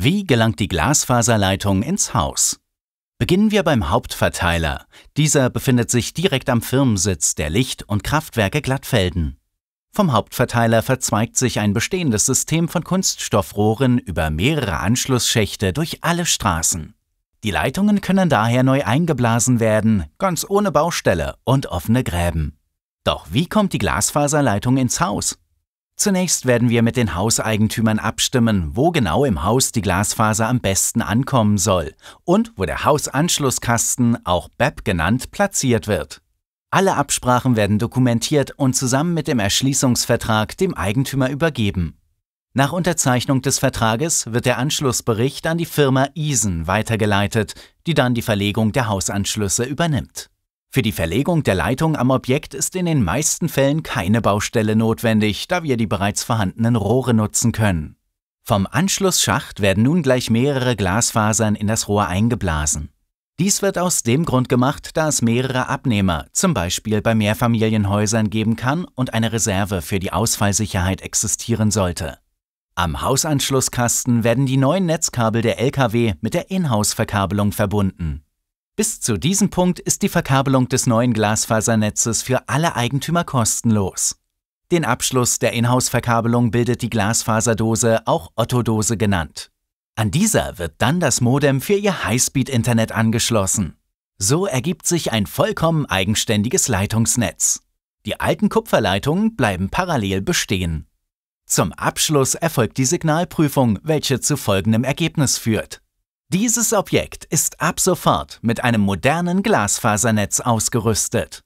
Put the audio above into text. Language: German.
Wie gelangt die Glasfaserleitung ins Haus? Beginnen wir beim Hauptverteiler. Dieser befindet sich direkt am Firmensitz der Licht- und Kraftwerke Glattfelden. Vom Hauptverteiler verzweigt sich ein bestehendes System von Kunststoffrohren über mehrere Anschlussschächte durch alle Straßen. Die Leitungen können daher neu eingeblasen werden, ganz ohne Baustelle und offene Gräben. Doch wie kommt die Glasfaserleitung ins Haus? Zunächst werden wir mit den Hauseigentümern abstimmen, wo genau im Haus die Glasfaser am besten ankommen soll und wo der Hausanschlusskasten, auch BEP genannt, platziert wird. Alle Absprachen werden dokumentiert und zusammen mit dem Erschließungsvertrag dem Eigentümer übergeben. Nach Unterzeichnung des Vertrages wird der Anschlussbericht an die Firma Isen weitergeleitet, die dann die Verlegung der Hausanschlüsse übernimmt. Für die Verlegung der Leitung am Objekt ist in den meisten Fällen keine Baustelle notwendig, da wir die bereits vorhandenen Rohre nutzen können. Vom Anschlussschacht werden nun gleich mehrere Glasfasern in das Rohr eingeblasen. Dies wird aus dem Grund gemacht, da es mehrere Abnehmer, zum Beispiel bei Mehrfamilienhäusern, geben kann und eine Reserve für die Ausfallsicherheit existieren sollte. Am Hausanschlusskasten werden die neuen Netzkabel der LKW mit der Inhouse-Verkabelung verbunden. Bis zu diesem Punkt ist die Verkabelung des neuen Glasfasernetzes für alle Eigentümer kostenlos. Den Abschluss der Inhouse-Verkabelung bildet die Glasfaserdose, auch Otto-Dose genannt. An dieser wird dann das Modem für Ihr Highspeed-Internet angeschlossen. So ergibt sich ein vollkommen eigenständiges Leitungsnetz. Die alten Kupferleitungen bleiben parallel bestehen. Zum Abschluss erfolgt die Signalprüfung, welche zu folgendem Ergebnis führt. Dieses Objekt ist ab sofort mit einem modernen Glasfasernetz ausgerüstet.